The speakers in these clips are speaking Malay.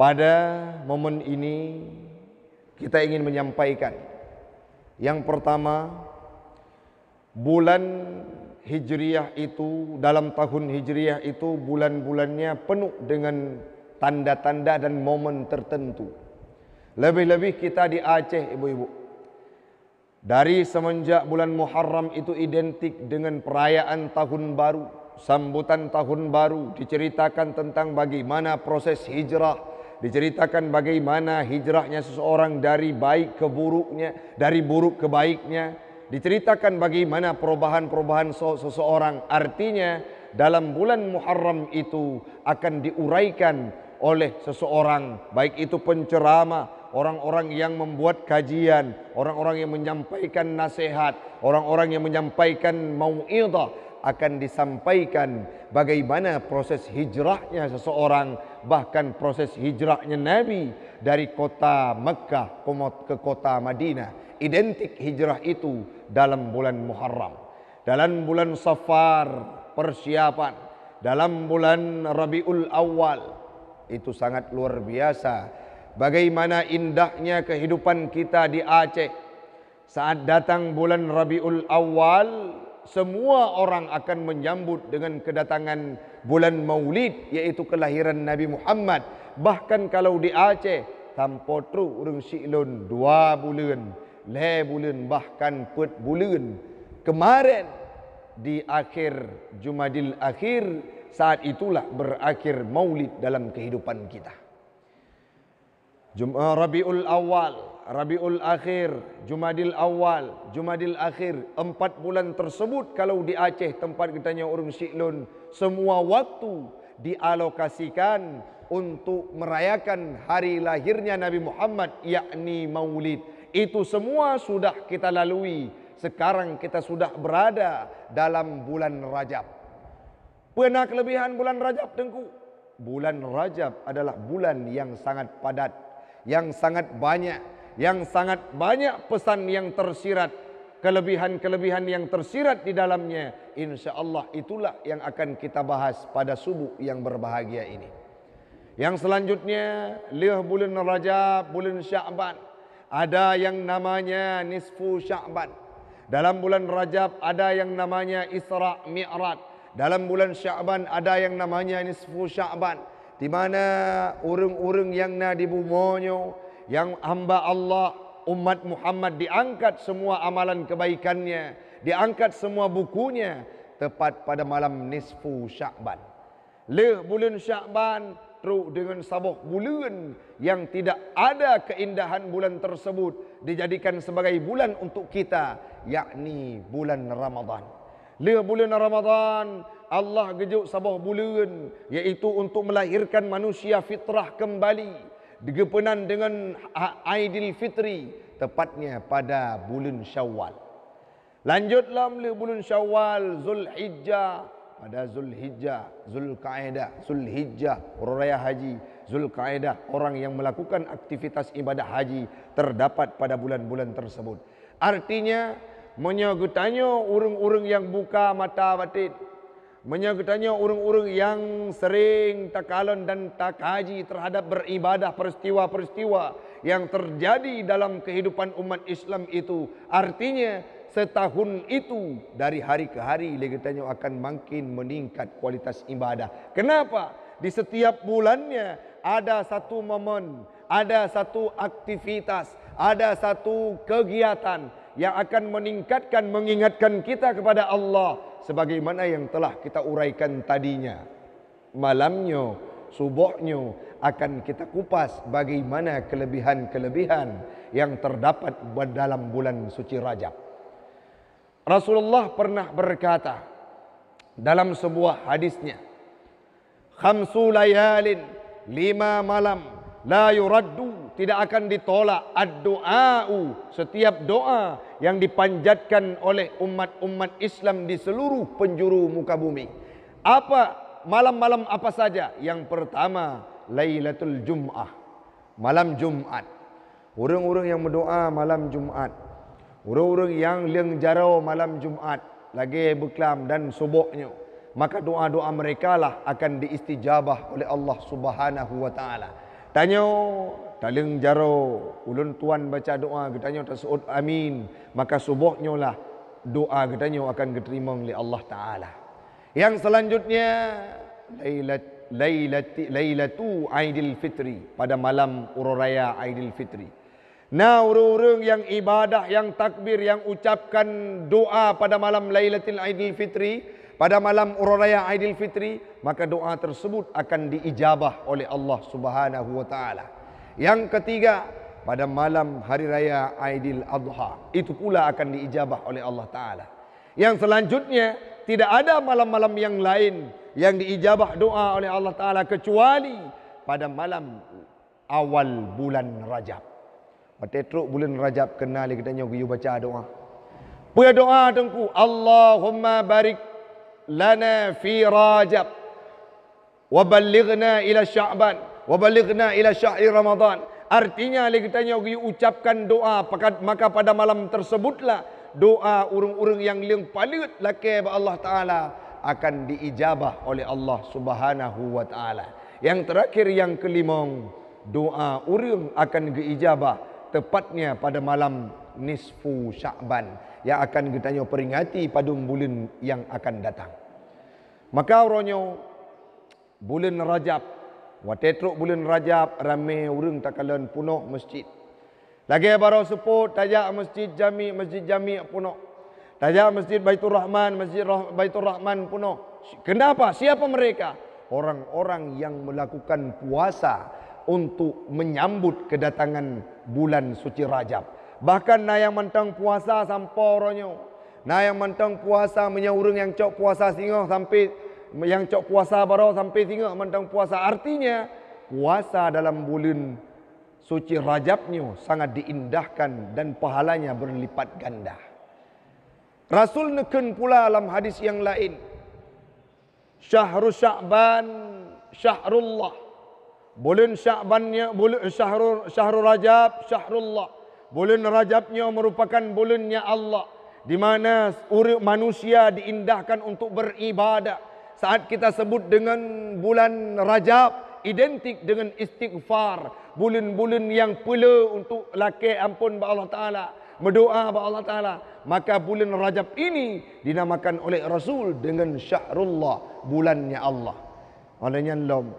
Pada momen ini kita ingin menyampaikan yang pertama bulan Hijriah itu dalam tahun Hijriah itu bulan-bulannya penuh dengan tanda-tanda dan momen tertentu. Lebih-lebih kita di Aceh ibu-ibu. Dari semenjak bulan Muharram itu identik dengan perayaan tahun baru, sambutan tahun baru, diceritakan tentang bagaimana proses hijrah, Diceritakan bagaimana hijrahnya seseorang dari baik ke buruknya, dari buruk ke baiknya. Diceritakan bagaimana perubahan-perubahan seseorang. Artinya dalam bulan Muharram itu akan diuraikan oleh seseorang. Baik itu penceramah, orang-orang yang membuat kajian, orang-orang yang menyampaikan nasihat, orang-orang yang menyampaikan mau'idah akan disampaikan bagaimana proses hijrahnya seseorang bahkan proses hijrahnya Nabi dari kota Mekah ke kota Madinah identik hijrah itu dalam bulan Muharram dalam bulan Safar persiapan dalam bulan Rabiul Awal itu sangat luar biasa bagaimana indahnya kehidupan kita di Aceh. Saat datang bulan Rabiul Awal, semua orang akan menyambut dengan kedatangan bulan Maulid, yaitu kelahiran Nabi Muhammad. Bahkan kalau di Aceh, tanpa tru urung silun dua bulan, le bulan bahkan pet bulan. Kemarin di akhir Jumadil akhir saat itulah berakhir Maulid dalam kehidupan kita. Jum'ah eh, Rabiul Awal, Rabiul Akhir, Jumadil Awal, Jumadil Akhir. Empat bulan tersebut kalau di Aceh tempat katanya Urung Syiklun. Semua waktu dialokasikan untuk merayakan hari lahirnya Nabi Muhammad yakni maulid. Itu semua sudah kita lalui. Sekarang kita sudah berada dalam bulan Rajab. Pernah kelebihan bulan Rajab, Tengku? Bulan Rajab adalah bulan yang sangat padat yang sangat banyak yang sangat banyak pesan yang tersirat kelebihan-kelebihan yang tersirat di dalamnya insyaallah itulah yang akan kita bahas pada subuh yang berbahagia ini yang selanjutnya leh bulan rajab bulan sya'ban ada yang namanya nisfu sya'ban dalam bulan rajab ada yang namanya isra mi'raj dalam bulan sya'ban ada yang namanya nisfu sya'ban di mana orang-orang yang na di bumonyo yang hamba Allah umat Muhammad diangkat semua amalan kebaikannya diangkat semua bukunya tepat pada malam nisfu Syakban. leh bulan Syakban tru dengan sabuk bulan yang tidak ada keindahan bulan tersebut dijadikan sebagai bulan untuk kita yakni bulan Ramadhan. Le bulan Ramadan Allah gejuk sabah bulan iaitu untuk melahirkan manusia fitrah kembali digepenan dengan Aidil Fitri tepatnya pada bulan Syawal. Lanjutlah le bulan Syawal Hijjah, pada Zul Hijjah, Zulhijjah, Zulkaedah, Zulhijjah, orang raya haji, Zul Kaedah, orang yang melakukan aktivitas ibadah haji terdapat pada bulan-bulan tersebut. Artinya Menya aku tanya orang-orang yang buka mata batin. Menya aku tanya orang-orang yang sering takalon dan takaji terhadap beribadah peristiwa-peristiwa yang terjadi dalam kehidupan umat Islam itu. Artinya setahun itu dari hari ke hari lagi tanya akan makin meningkat kualitas ibadah. Kenapa? Di setiap bulannya ada satu momen, ada satu aktivitas, ada satu kegiatan yang akan meningkatkan mengingatkan kita kepada Allah sebagaimana yang telah kita uraikan tadinya malamnya subuhnya akan kita kupas bagaimana kelebihan-kelebihan yang terdapat dalam bulan suci Rajab Rasulullah pernah berkata dalam sebuah hadisnya khamsu layalin lima malam la yuraddu tidak akan ditolak addu'au setiap doa yang dipanjatkan oleh umat-umat Islam di seluruh penjuru muka bumi apa malam-malam apa saja yang pertama lailatul jum'ah malam Jumaat orang-orang yang berdoa malam Jumaat orang-orang yang leng jarau malam Jumaat lagi berkelam dan subuhnya maka doa-doa mereka lah akan diistijabah oleh Allah Subhanahu wa taala Tanya Taling jaro Ulun tuan baca doa kita Ketanya tasud amin Maka subuhnya lah Doa ketanya akan diterima oleh Allah Ta'ala Yang selanjutnya Lailat Lailati Lailatu Aidil Fitri pada malam Ururaya Aidil Fitri. Nah, urung-urung yang ibadah, yang takbir, yang ucapkan doa pada malam Lailatul Aidil Fitri, pada malam uraraya Aidilfitri maka doa tersebut akan diijabah oleh Allah Subhanahu wa taala. Yang ketiga pada malam hari raya Aidil Adha itu pula akan diijabah oleh Allah taala. Yang selanjutnya tidak ada malam-malam yang lain yang diijabah doa oleh Allah taala kecuali pada malam awal bulan Rajab. Patetruk bulan Rajab kenal kita nyogi baca doa. Puya doa tengku Allahumma barik lana fi rajab wabalighna ila sya'ban wabalighna ila sya'i ramadan artinya lagi tanya lagi ucapkan doa maka pada malam tersebutlah doa urung-urung yang leng palut laki ba Allah taala akan diijabah oleh Allah Subhanahu wa taala. Yang terakhir yang kelima, doa urung akan diijabah tepatnya pada malam nisfu Sya'ban yang akan kita peringati pada bulan yang akan datang. Maka ronyo bulan Rajab. Watetruk bulan Rajab ramai orang takalan punok masjid. Lagi baru sepuh tajak masjid jami, masjid jami punok. Tajak masjid Baitur Rahman, masjid Rah Baitur Rahman punok. Kenapa? Siapa mereka? Orang-orang yang melakukan puasa untuk menyambut kedatangan bulan suci Rajab. Bahkan na yang mentang puasa sampai orangnya. Nah yang mentang puasa menyaurung yang cok puasa singoh sampai yang cok puasa baru sampai singoh mentang puasa. Artinya puasa dalam bulan suci Rajabnya sangat diindahkan dan pahalanya berlipat ganda. Rasul neken pula dalam hadis yang lain. Syahrul Sya'ban Syahrullah. Bulan Sya'bannya bulan Syahrul Syahrul Rajab Syahrullah. Bulan Rajabnya merupakan bulannya Allah di mana urut manusia diindahkan untuk beribadah. Saat kita sebut dengan bulan Rajab identik dengan istighfar, bulan-bulan yang pula untuk laki ampun ba Allah Taala, berdoa ba Allah Taala. Maka bulan Rajab ini dinamakan oleh Rasul dengan Syahrullah, bulannya Allah. Olehnya lom.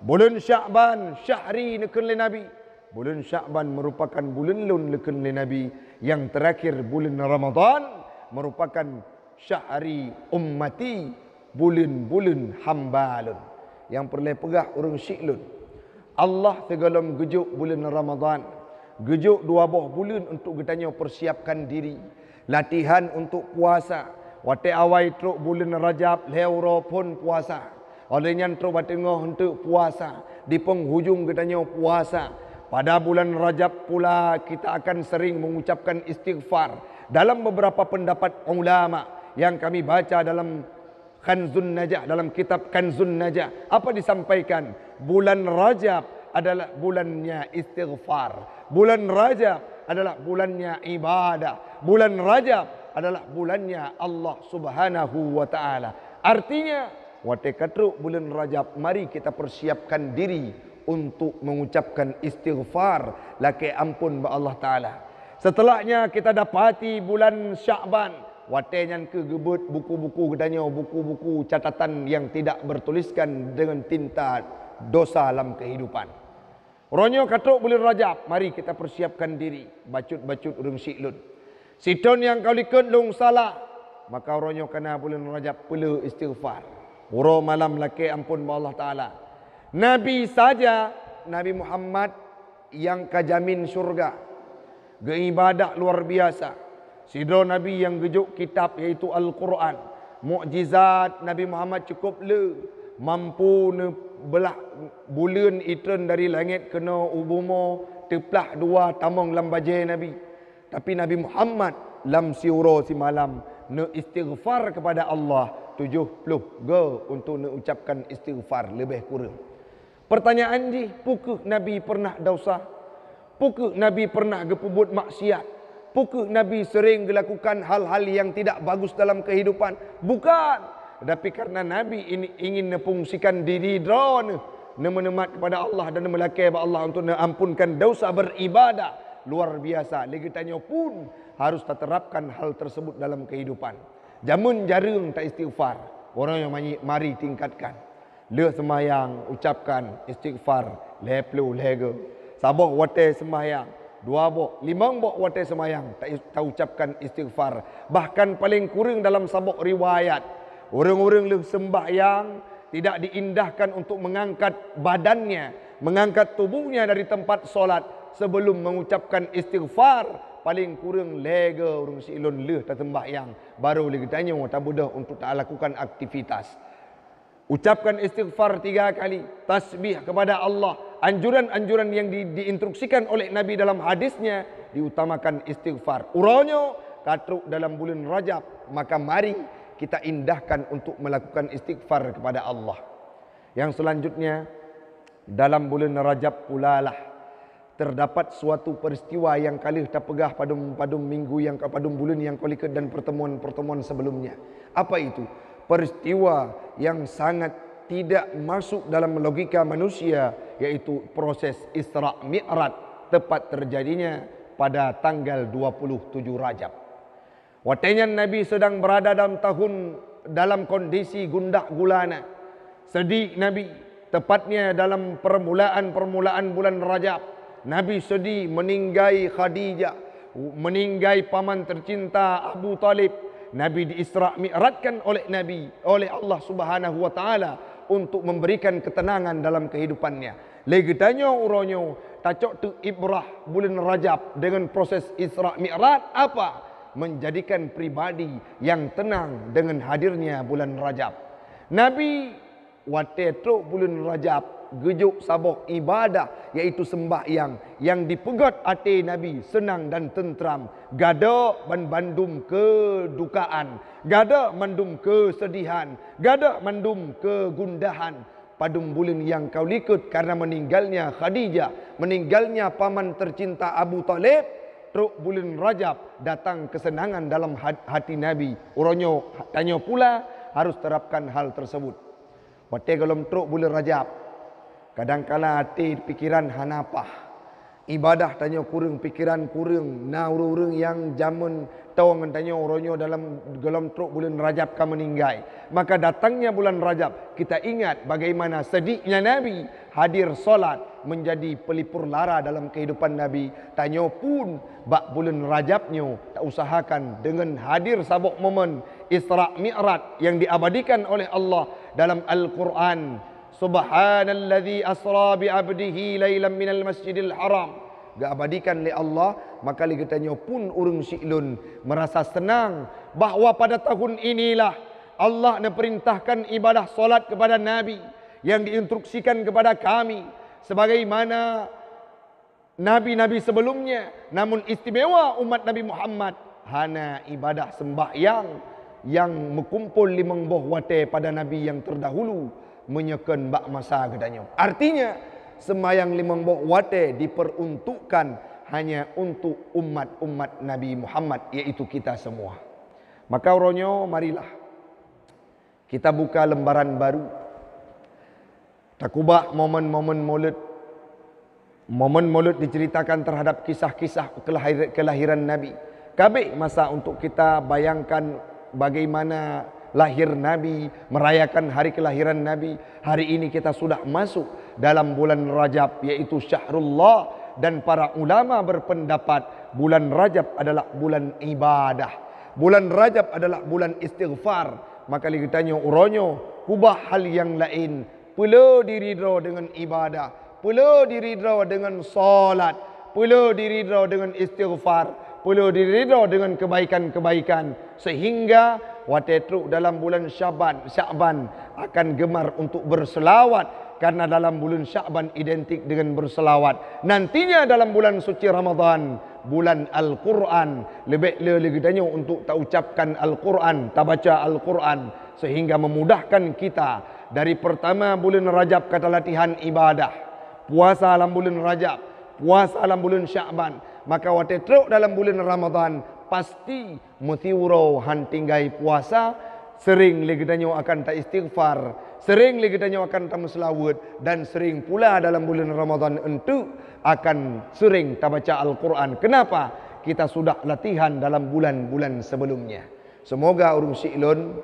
Bulan Syaban, Syahri nak Nabi. Bulan Syaban merupakan bulan lun lekun li Nabi. Yang terakhir bulan Ramadhan merupakan syahri ummati bulan-bulan hamba hambalun. Yang perlu pegah orang syiklun. Allah segalam gejuk bulan Ramadhan Gejuk dua buah bulan untuk kita persiapkan diri. Latihan untuk puasa. Wate awai truk bulan Rajab, Leuro pun puasa. Olehnya truk batengoh untuk puasa. Di penghujung kita puasa. Puasa. Pada bulan Rajab pula kita akan sering mengucapkan istighfar dalam beberapa pendapat ulama yang kami baca dalam Kanzun Najah dalam kitab Kanzun Najah apa disampaikan bulan Rajab adalah bulannya istighfar bulan Rajab adalah bulannya ibadah bulan Rajab adalah bulannya Allah Subhanahu wa taala artinya wa bulan Rajab mari kita persiapkan diri untuk mengucapkan istighfar laki ampun ba Allah taala setelahnya kita dapati bulan Syaban Watenyan ke gebut buku-buku gedanya buku-buku catatan yang tidak bertuliskan dengan tinta dosa dalam kehidupan. Ronyo katuk bulan Rajab, mari kita persiapkan diri bacut-bacut urung siklun. Sidon yang kau likut lung salah, maka ronyo kena bulan Rajab pula istighfar. Uro malam laki ampun Allah Taala. Nabi saja Nabi Muhammad yang kajamin syurga Geibadah luar biasa Sidro Nabi yang gejuk kitab yaitu Al-Quran Mu'jizat Nabi Muhammad cukup le Mampu ne bulan itren dari langit kena ubumu, Teplah dua tamang lambaje Nabi Tapi Nabi Muhammad lam siuro si malam Ne istighfar kepada Allah 70 go untuk ne ucapkan istighfar lebih kurang Pertanyaan ni, pukuk Nabi pernah dosa? Pukuk Nabi pernah gepubut maksiat? Pukuk Nabi sering dilakukan hal-hal yang tidak bagus dalam kehidupan? Bukan. Tapi karena Nabi ini ingin nepungsikan diri drone, nemenemat kepada Allah dan melakai kepada Allah untuk mengampunkan dosa beribadah. Luar biasa. Lagi tanya pun harus terapkan hal tersebut dalam kehidupan. Jamun jarung tak istighfar. Orang yang mari tingkatkan. Lihat semayang, ucapkan istighfar. Leplu, lego sabok wate semayang. Dua buk, lima buk wate semayang. Tak, tak ucapkan istighfar. Bahkan paling kurang dalam sabok riwayat. Orang-orang lihat sembahyang. Tidak diindahkan untuk mengangkat badannya. Mengangkat tubuhnya dari tempat solat. Sebelum mengucapkan istighfar. Paling kurang lega orang si ilun lih tak sembahyang. Baru lagi tanya orang tak mudah untuk tak lakukan aktivitas. Ucapkan istighfar tiga kali. Tasbih kepada Allah. Anjuran-anjuran yang di, diinstruksikan oleh Nabi dalam hadisnya. Diutamakan istighfar. Uraunya katruk dalam bulan rajab. Maka mari kita indahkan untuk melakukan istighfar kepada Allah. Yang selanjutnya. Dalam bulan rajab pula lah Terdapat suatu peristiwa yang kali kita pegah pada pada minggu yang pada bulan yang kolikat dan pertemuan-pertemuan sebelumnya. Apa itu? peristiwa yang sangat tidak masuk dalam logika manusia yaitu proses Isra Mi'raj tepat terjadinya pada tanggal 27 Rajab. Waktunya Nabi sedang berada dalam tahun dalam kondisi gundak gulana. Sedih Nabi tepatnya dalam permulaan-permulaan bulan Rajab. Nabi sedih meninggai Khadijah, meninggai paman tercinta Abu Talib Nabi diisra mi'radkan oleh Nabi oleh Allah Subhanahu wa taala untuk memberikan ketenangan dalam kehidupannya. Legitanyo uronyo tacok tu ibrah bulan Rajab dengan proses Isra Mi'raj apa? Menjadikan pribadi yang tenang dengan hadirnya bulan Rajab. Nabi wate tu bulan Rajab gejuk sabok ibadah yaitu sembahyang yang dipegat hati Nabi senang dan tentram. gada ban bandum kedukaan gada mandum kesedihan gada mandum kegundahan padum bulan yang kau likut karena meninggalnya Khadijah meninggalnya paman tercinta Abu Talib Teruk bulan Rajab datang kesenangan dalam hati Nabi. Uronyo tanya pula harus terapkan hal tersebut. Wate kalau teruk bulan Rajab, kadang Kadangkala hati pikiran hanapah. Ibadah tanya kurung, pikiran kurung. Na urung-urung yang zaman tawang tanya orangnya dalam gelom truk bulan Rajab kamu meninggai. Maka datangnya bulan Rajab, kita ingat bagaimana sedihnya Nabi hadir solat menjadi pelipur lara dalam kehidupan Nabi. Tanya pun bak bulan Rajabnya tak usahakan dengan hadir sabuk momen Isra Mi'raj yang diabadikan oleh Allah dalam Al-Quran. Subhana alladhi asra bi'abdihi laylam minal masjidil haram abadikan oleh Allah Maka lagi tanya pun urung syi'lun Merasa senang Bahawa pada tahun inilah Allah neperintahkan ibadah solat kepada Nabi Yang diinstruksikan kepada kami Sebagaimana Nabi-Nabi sebelumnya Namun istimewa umat Nabi Muhammad Hana ibadah sembahyang Yang mengkumpul limang bohwate pada Nabi yang terdahulu menyeken bak masa katanya. Artinya semayang limang bok wate diperuntukkan hanya untuk umat-umat Nabi Muhammad yaitu kita semua. Maka ronyo marilah kita buka lembaran baru. Takubah momen-momen maulid momen maulid diceritakan terhadap kisah-kisah kelahiran, kelahiran Nabi. Kabe masa untuk kita bayangkan bagaimana lahir Nabi, merayakan hari kelahiran Nabi. Hari ini kita sudah masuk dalam bulan Rajab yaitu Syahrullah dan para ulama berpendapat bulan Rajab adalah bulan ibadah. Bulan Rajab adalah bulan istighfar. Maka kita tanya uronyo, kubah hal yang lain. Pulau diridro dengan ibadah. Pulau diridro dengan solat. Pulau diridro dengan istighfar perlu diridho dengan kebaikan-kebaikan sehingga watetru dalam bulan Syaban Syaban akan gemar untuk berselawat karena dalam bulan Syaban identik dengan berselawat nantinya dalam bulan suci Ramadhan, bulan Al-Quran lebih lebih tanya untuk tak ucapkan Al-Quran tak baca Al-Quran sehingga memudahkan kita dari pertama bulan Rajab kata latihan ibadah puasa dalam bulan Rajab puasa dalam bulan Syaban maka wate teruk dalam bulan Ramadhan pasti mutiuro han tinggai puasa sering lagi ligdanyo akan tak istighfar sering lagi ligdanyo akan tak muslawud dan sering pula dalam bulan Ramadhan entu akan sering tak baca Al-Quran kenapa kita sudah latihan dalam bulan-bulan sebelumnya semoga urung silun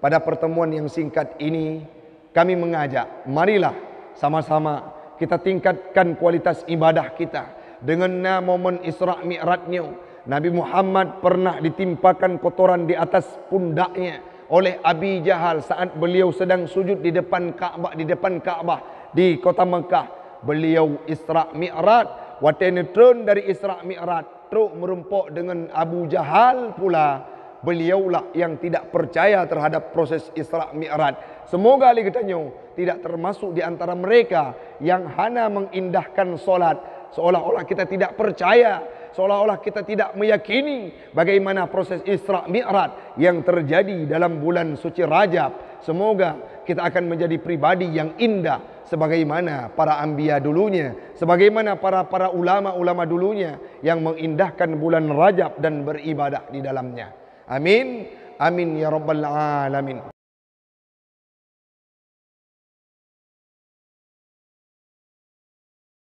pada pertemuan yang singkat ini kami mengajak marilah sama-sama kita tingkatkan kualitas ibadah kita dengan na momen Isra Mi'raj Nabi Muhammad pernah ditimpakan kotoran di atas pundaknya oleh Abi Jahal saat beliau sedang sujud di depan Kaabah di depan Kaabah di kota Mekah beliau Isra Mi'raj watene turun dari Isra Mi'raj teruk merumpuk dengan Abu Jahal pula Beliau lah yang tidak percaya terhadap proses Isra Mi'raj semoga ali ketanyo tidak termasuk di antara mereka yang hana mengindahkan solat seolah-olah kita tidak percaya seolah-olah kita tidak meyakini bagaimana proses Isra Mi'raj yang terjadi dalam bulan suci Rajab semoga kita akan menjadi pribadi yang indah sebagaimana para Ambia dulunya sebagaimana para para ulama-ulama dulunya yang mengindahkan bulan Rajab dan beribadah di dalamnya amin amin ya rabbal alamin